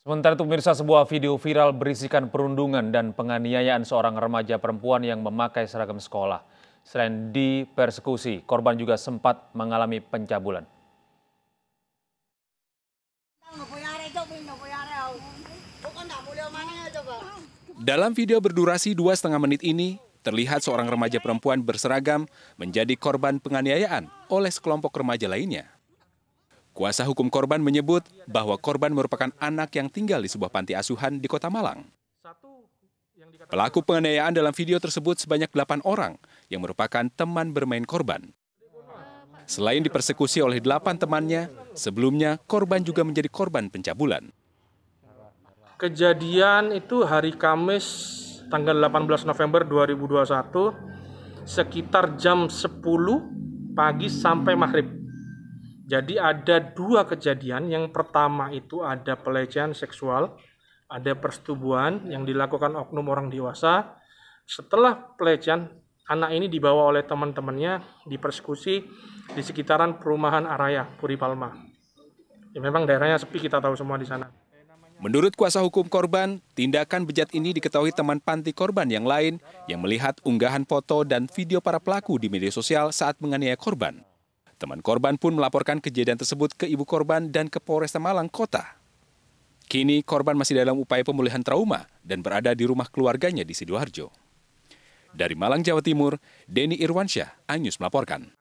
Sementara itu pemirsa sebuah video viral berisikan perundungan dan penganiayaan seorang remaja perempuan yang memakai seragam sekolah. Selain dipersekusi, korban juga sempat mengalami pencabulan. Dalam video berdurasi dua setengah menit ini, terlihat seorang remaja perempuan berseragam menjadi korban penganiayaan oleh sekelompok remaja lainnya. Kuasa hukum korban menyebut bahwa korban merupakan anak yang tinggal di sebuah panti asuhan di Kota Malang. Pelaku penganiayaan dalam video tersebut sebanyak 8 orang yang merupakan teman bermain korban. Selain dipersekusi oleh 8 temannya, sebelumnya korban juga menjadi korban pencabulan. Kejadian itu hari Kamis tanggal 18 November 2021 sekitar jam 10 pagi sampai maghrib jadi ada dua kejadian. Yang pertama itu ada pelecehan seksual, ada persetubuhan yang dilakukan oknum orang dewasa. Setelah pelecehan, anak ini dibawa oleh teman-temannya dipersekusi di sekitaran perumahan Araya, Puri Palma. Ya, memang daerahnya sepi, kita tahu semua di sana. Menurut kuasa hukum korban, tindakan bejat ini diketahui teman panti korban yang lain yang melihat unggahan foto dan video para pelaku di media sosial saat menganiaya korban. Teman korban pun melaporkan kejadian tersebut ke ibu korban dan ke Polresta Malang Kota. Kini korban masih dalam upaya pemulihan trauma dan berada di rumah keluarganya di Sidoarjo. Dari Malang, Jawa Timur, Denny Irwansyah, Anyus melaporkan.